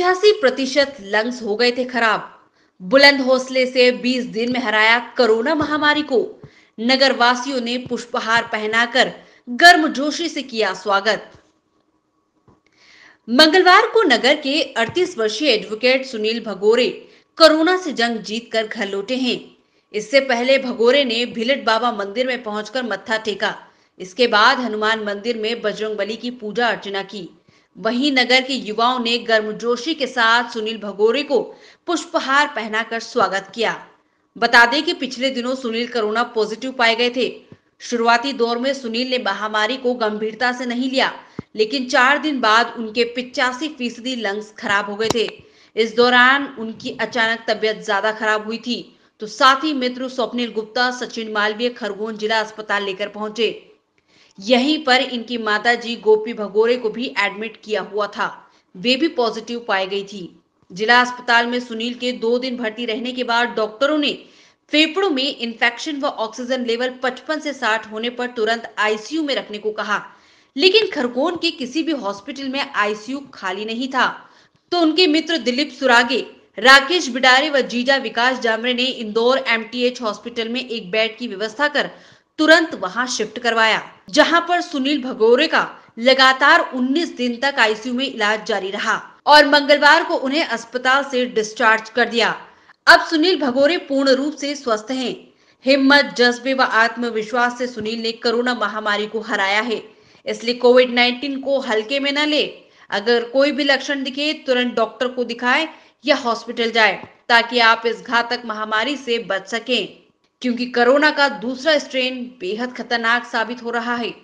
पिचासी प्रतिशत लंग्स हो गए थे खराब बुलंद हौसले से 20 दिन में हराया कोरोना महामारी को नगर वासियों ने पुष्पहार पहनाकर गर्म जोशी से किया स्वागत मंगलवार को नगर के 38 वर्षीय एडवोकेट सुनील भगोरे कोरोना से जंग जीतकर घर लौटे हैं इससे पहले भगोरे ने भिलट बाबा मंदिर में पहुंचकर मत्था टेका इसके बाद हनुमान मंदिर में बजरंग बली की पूजा अर्चना की वहीं नगर के युवाओं ने गर्मजोशी के साथ सुनील भगोरे को पुष्पहार पहनाकर स्वागत किया बता दें कि पिछले दिनों सुनील कोरोना पॉजिटिव पाए गए थे शुरुआती दौर में सुनील ने महामारी को गंभीरता से नहीं लिया लेकिन चार दिन बाद उनके पिचासी फीसदी लंग्स खराब हो गए थे इस दौरान उनकी अचानक तबियत ज्यादा खराब हुई थी तो साथी मित्र स्वप्निल गुप्ता सचिन मालवीय खरगोन जिला अस्पताल लेकर पहुंचे यहीं पर इनकी माता जी गोपी भगोरे को भी एडमिट किया हुआ था वे भी पॉजिटिव पाई गई थी जिला अस्पताल में सुनील के दो दिन भर्ती रहने के बाद डॉक्टरों ने फेफड़ों में इंफेक्शन व ऑक्सीजन लेवल 55 से 60 होने पर तुरंत आईसीयू में रखने को कहा लेकिन खरगोन के किसी भी हॉस्पिटल में आईसीयू खाली नहीं था तो उनके मित्र दिलीप सुरागे राकेश बिडारे व जीजा विकास जामरे ने इंदौर एमटीएच हॉस्पिटल में एक बेड की व्यवस्था कर तुरंत वहां शिफ्ट करवाया जहां पर सुनील भगोरे का लगातार 19 दिन तक आईसीयू में इलाज जारी रहा और मंगलवार को उन्हें अस्पताल से डिस्चार्ज कर दिया अब सुनील भगोरे पूर्ण रूप से स्वस्थ हैं। हिम्मत जज्बे व आत्मविश्वास से सुनील ने कोरोना महामारी को हराया है इसलिए कोविड 19 को हल्के में न ले अगर कोई भी लक्षण दिखे तुरंत डॉक्टर को दिखाए या हॉस्पिटल जाए ताकि आप इस घातक महामारी से बच सकें क्योंकि कोरोना का दूसरा स्ट्रेन बेहद खतरनाक साबित हो रहा है